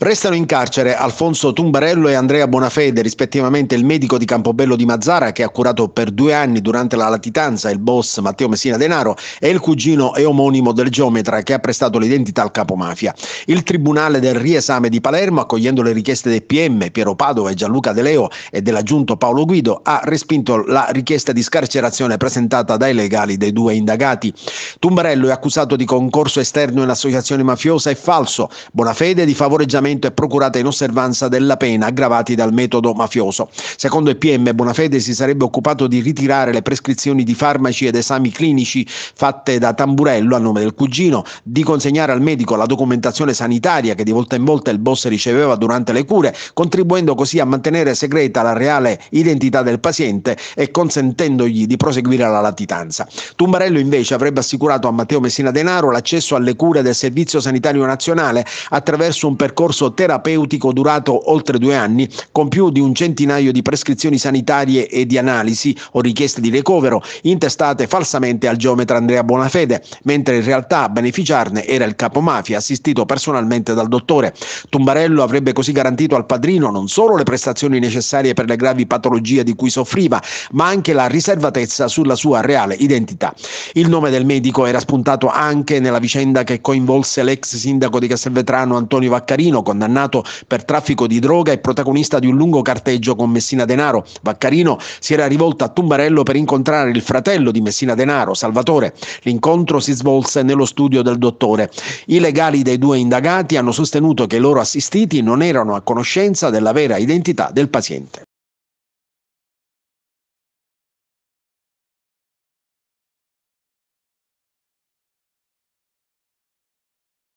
Restano in carcere Alfonso Tumbarello e Andrea Bonafede, rispettivamente il medico di Campobello di Mazzara che ha curato per due anni durante la latitanza il boss Matteo Messina Denaro e il cugino e omonimo del geometra che ha prestato l'identità al capo mafia. Il Tribunale del Riesame di Palermo, accogliendo le richieste del PM Piero Padova e Gianluca De Leo e dell'aggiunto Paolo Guido, ha respinto la richiesta di scarcerazione presentata dai legali dei due indagati. Tumbarello è accusato di concorso esterno in associazione mafiosa e falso, Bonafede di favoreggiamento comportamento e procurata in osservanza della pena aggravati dal metodo mafioso. Secondo il PM Bonafede si sarebbe occupato di ritirare le prescrizioni di farmaci ed esami clinici fatte da Tamburello a nome del cugino, di consegnare al medico la documentazione sanitaria che di volta in volta il boss riceveva durante le cure, contribuendo così a mantenere segreta la reale identità del paziente e consentendogli di proseguire la latitanza. Tumbarello invece avrebbe assicurato a Matteo Messina Denaro l'accesso alle cure del Servizio Sanitario Nazionale attraverso un percorso percorso terapeutico durato oltre due anni, con più di un centinaio di prescrizioni sanitarie e di analisi o richieste di ricovero, intestate falsamente al geometra Andrea Bonafede, mentre in realtà a beneficiarne era il capomafia, assistito personalmente dal dottore. Tumbarello avrebbe così garantito al padrino non solo le prestazioni necessarie per le gravi patologie di cui soffriva, ma anche la riservatezza sulla sua reale identità. Il nome del medico era spuntato anche nella vicenda che coinvolse l'ex sindaco di Castelvetrano Antonio Vaccarino, condannato per traffico di droga e protagonista di un lungo carteggio con Messina Denaro. Vaccarino si era rivolto a Tumbarello per incontrare il fratello di Messina Denaro, Salvatore. L'incontro si svolse nello studio del dottore. I legali dei due indagati hanno sostenuto che i loro assistiti non erano a conoscenza della vera identità del paziente.